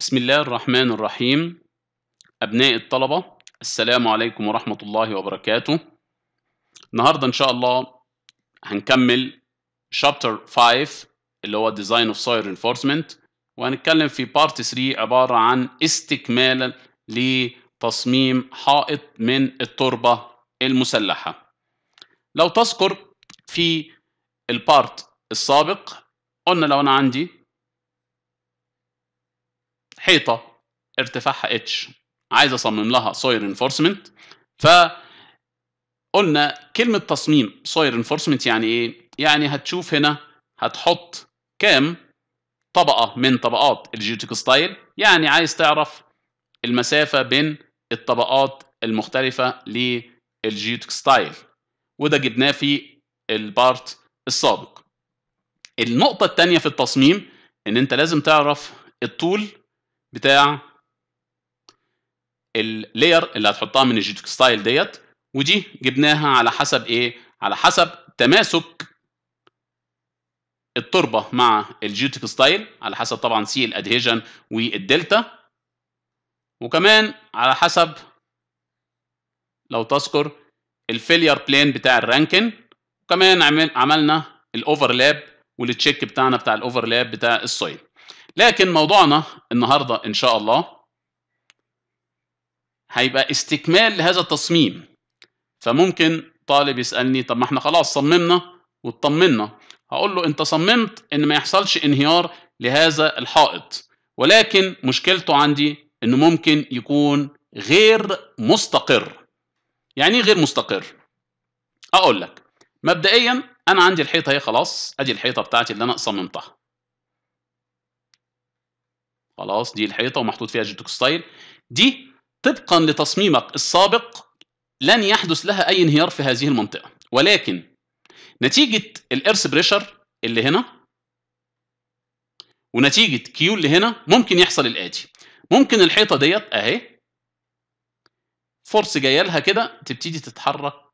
بسم الله الرحمن الرحيم أبناء الطلبة السلام عليكم ورحمة الله وبركاته النهاردة إن شاء الله هنكمل شابتر 5 اللي هو Design of Soil Reinforcement وهنتكلم في بارت 3 عبارة عن استكمالا لتصميم حائط من التربة المسلحة لو تذكر في البارت السابق قلنا لو أنا عندي حيطه ارتفاعها اتش عايز اصمم لها سوير انفورسمنت ف قلنا كلمه تصميم سوير انفورسمنت يعني ايه يعني هتشوف هنا هتحط كام طبقه من طبقات الجيوتيك ستايل يعني عايز تعرف المسافه بين الطبقات المختلفه للجيوتيك ستايل وده جبناه في البارت السابق النقطه الثانيه في التصميم ان انت لازم تعرف الطول بتاع اللاير اللي هتحطها من الجيتك ستايل ديت ودي جبناها على حسب ايه على حسب تماسك التربه مع الجيوتيك ستايل على حسب طبعا سي الادهيجن والدلتا وكمان على حسب لو تذكر الفيلير بلين بتاع الرانكن وكمان عمل عملنا الاوفرلاب والتشيك بتاعنا بتاع الاوفرلاب بتاع السويل لكن موضوعنا النهارده ان شاء الله هيبقى استكمال لهذا التصميم فممكن طالب يسالني طب ما احنا خلاص صممنا واطمنا هقول له انت صممت ان ما يحصلش انهيار لهذا الحائط ولكن مشكلته عندي انه ممكن يكون غير مستقر يعني ايه غير مستقر اقول لك مبدئيا انا عندي الحيطه هي خلاص ادي الحيطه بتاعتي اللي انا صممتها خلاص دي الحيطه ومحطوط فيها جيتوكستايل دي طبقا لتصميمك السابق لن يحدث لها اي انهيار في هذه المنطقه ولكن نتيجه الارث بريشر اللي هنا ونتيجه كيو اللي هنا ممكن يحصل الاتي ممكن الحيطه ديت اهي فورس جايه لها كده تبتدي تتحرك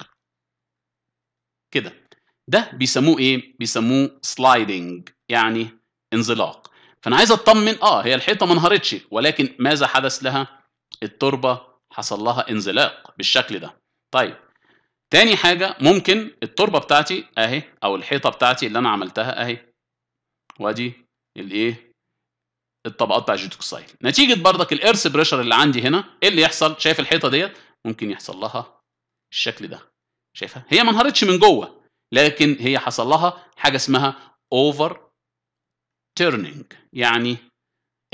كده ده بيسموه ايه بيسموه سلايدنج يعني انزلاق فانا عايز اطمن اه هي الحيطه ما انهارتش ولكن ماذا حدث لها التربه حصل لها انزلاق بالشكل ده طيب تاني حاجه ممكن التربه بتاعتي اهي او الحيطه بتاعتي اللي انا عملتها اهي وادي الايه الطبقات بتاع الجيوتكسايل نتيجه بردك الايرث بريشر اللي عندي هنا ايه اللي يحصل شايف الحيطه ديت ممكن يحصل لها الشكل ده شايفها هي ما انهارتش من جوه لكن هي حصل لها حاجه اسمها اوفر turning يعني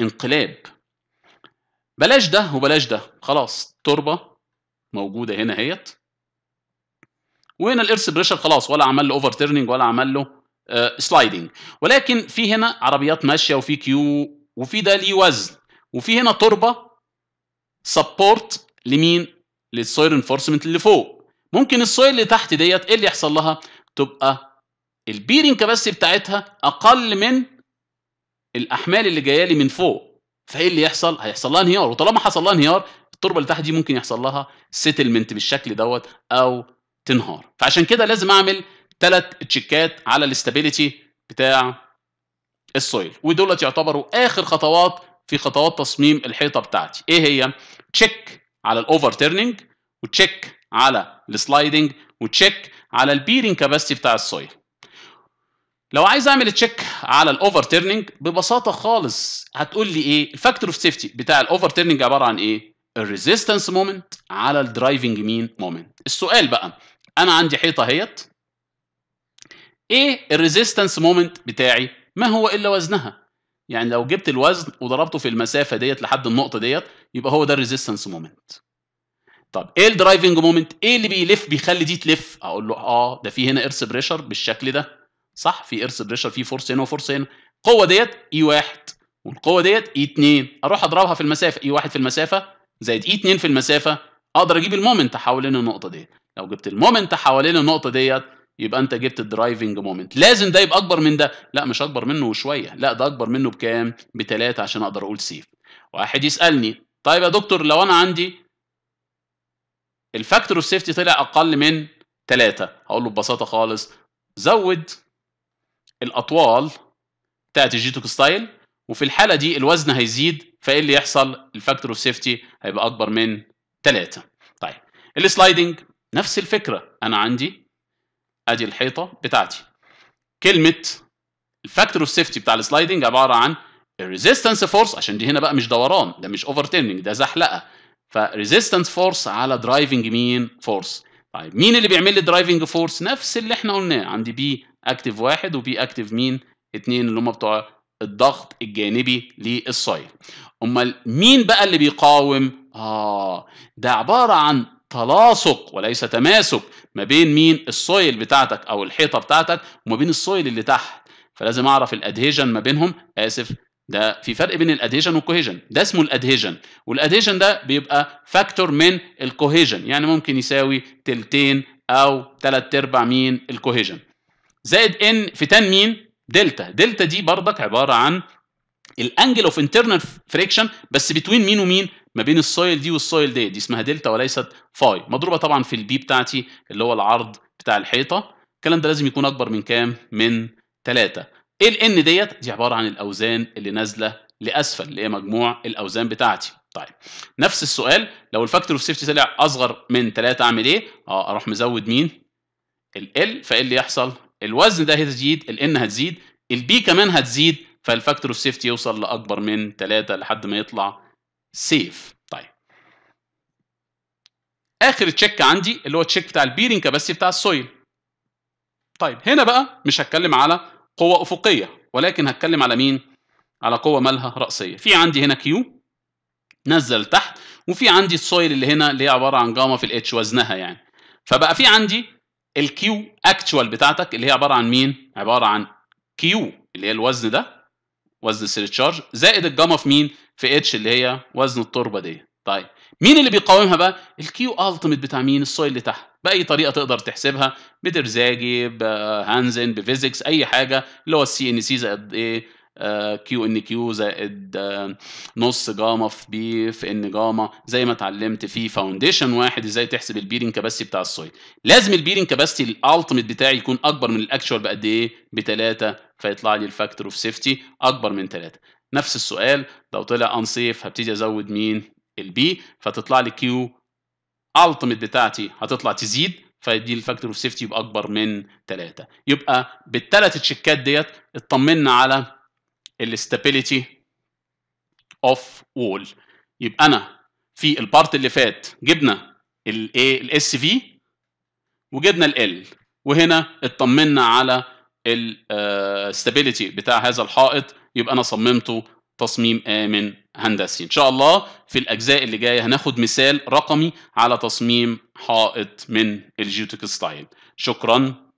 انقلاب بلاش ده وبلاش ده خلاص التربه موجوده هنا اهيت وهنا الارث بريشر خلاص ولا عمل له اوفر تيرنينج ولا عمل له سلايدنج آه، ولكن في هنا عربيات ماشيه وفي كيو وفي ده ليه وزن وفي هنا تربه سبورت لمين للسويل انفورسمنت اللي فوق ممكن السويل اللي تحت ديت ايه اللي يحصل لها تبقى البيرنج كباسيتي بتاعتها اقل من الاحمال اللي جايه لي من فوق فايه اللي يحصل هيحصل لها انهيار وطالما حصل لها انهيار التربه اللي تحت دي ممكن يحصل لها سيتلمنت بالشكل دوت او تنهار فعشان كده لازم اعمل ثلاث تشيكات على الاستابيليتي بتاع السويل ودولت يعتبروا اخر خطوات في خطوات تصميم الحيطه بتاعتي ايه هي تشيك على الاوفر تيرنينج وتشيك على السلايدنج وتشيك على البيرنج كاباستي بتاع السويل لو عايز اعمل تشيك على الاوفر تيرنينج ببساطه خالص هتقول لي ايه الفاكتور اوف سيفتي بتاع الاوفر تيرنينج عباره عن ايه الريزيستنس مومنت على الدرايفنج مين مومنت السؤال بقى انا عندي حيطه اهيت ايه الريزيستنس مومنت بتاعي ما هو الا وزنها يعني لو جبت الوزن وضربته في المسافه ديت لحد النقطه ديت يبقى هو ده الريزيستنس مومنت طب ايه الدرايفنج مومنت ايه اللي بيلف بيخلي دي تلف اقول له اه ده في هنا ايرث بريشر بالشكل ده صح في ارث بريشر في فورس هنا وفورس هنا القوه ديت اي e واحد والقوه ديت e اي 2 اروح اضربها في المسافه اي e واحد في المسافه زائد اي 2 في المسافه اقدر اجيب المومنت حوالين النقطه ديت لو جبت المومنت حوالين النقطه ديت يبقى انت جبت الدرايفنج مومنت لازم ده يبقى اكبر من ده لا مش اكبر منه وشويه لا ده اكبر منه بكام بثلاثة عشان اقدر اقول سيف واحد يسالني طيب يا دكتور لو انا عندي الفاكتور اوف سيفتي طلع اقل من ثلاثة هقول له ببساطه خالص زود الاطوال بتاعت الجيتوك ستايل وفي الحاله دي الوزن هيزيد فايه اللي يحصل الفاكتور اوف سيفتي هيبقى اكبر من ثلاثه. طيب السلايدنج نفس الفكره انا عندي ادي الحيطه بتاعتي كلمه الفاكتور اوف سيفتي بتاع السلايدنج عباره عن الريزيستنس فورس عشان دي هنا بقى مش دوران ده مش اوفر تيرنينج ده زحلقه فريزيستنس فورس على درايفنج مين فورس طيب مين اللي بيعمل لي درايفنج فورس نفس اللي احنا قلناه عندي بي اكتف واحد وبي اكتف مين اتنين اللي هم بتوع الضغط الجانبي للسايل. امال مين بقى اللي بيقاوم اه ده عباره عن تلاصق وليس تماسك ما بين مين السويل بتاعتك او الحيطه بتاعتك وما بين السويل اللي تحت فلازم اعرف الادهيجن ما بينهم اسف ده في فرق بين الادهيجن والكوهيجن ده اسمه الادهيجن والادهيجن ده بيبقى فاكتور من الكوهيجن يعني ممكن يساوي تلتين او تلات ارباع مين الكوهيجن زائد ان في تان مين دلتا دلتا دي برضك عباره عن الانجل اوف انترنال فريكشن بس بتوين مين ومين ما بين السويل دي والسويل دي دي اسمها دلتا وليست فاي مضروبه طبعا في البي بتاعتي اللي هو العرض بتاع الحيطه الكلام ده لازم يكون اكبر من كام من 3 ايه الان ديت دي عباره عن الاوزان اللي نازله لاسفل اللي هي مجموع الاوزان بتاعتي طيب نفس السؤال لو الفاكتور اوف سيفتي طلع اصغر من 3 اعمل ايه اه اروح مزود مين ال ال فايه اللي يحصل الوزن ده هيزيد الان هتزيد البي كمان هتزيد فالفاكتور اوف سيفتي يوصل لاكبر من 3 لحد ما يطلع سيف طيب اخر تشيك عندي اللي هو تشيك بتاع البيرنج كباسيتي بتاع السويل طيب هنا بقى مش هتكلم على قوه افقيه ولكن هتكلم على مين على قوه مالها راسيه في عندي هنا كيو نزل تحت وفي عندي السويل اللي هنا اللي هي عباره عن جاما في الاتش وزنها يعني فبقى في عندي الكيو اكتوال بتاعتك اللي هي عباره عن مين؟ عباره عن كيو اللي هي الوزن ده وزن السيلت شارج زائد الجاما في مين؟ في اتش اللي هي وزن التربه دي طيب مين اللي بيقاومها بقى؟ الكيو التيميت بتاع مين؟ السويل اللي تحت باي طريقه تقدر تحسبها بدرزاجي بهانزن بفيزكس اي حاجه اللي هو السي ان سي زائد ايه كيو آه، ان كيو زائد آه، نص جاما في بي في ان جاما زي ما اتعلمت في فاونديشن واحد ازاي تحسب البيرنج كباستي بتاع السويد لازم البيرنج كباستي الالتيميت بتاعي يكون اكبر من الاكشوال بقد ايه ب 3 فيطلع لي الفاكتور اوف سيفتي اكبر من 3 نفس السؤال لو طلع انصيف هبتدي ازود مين البي فتطلع لي كيو الالتميت بتاعتي هتطلع تزيد فدي الفاكتور اوف سيفتي يبقى اكبر من 3 يبقى بالثلاث تشيكات ديت اطمنا على الاستابيليتي اوف وول يبقى انا في البارت اللي فات جبنا الايه الاس في وجبنا ال وهنا اطمنا على الاستابيليتي آه، بتاع هذا الحائط يبقى انا صممته تصميم آمن هندسي إن شاء الله في الأجزاء اللي جاية هناخد مثال رقمي على تصميم حائط من الجيوتك ستايل شكرا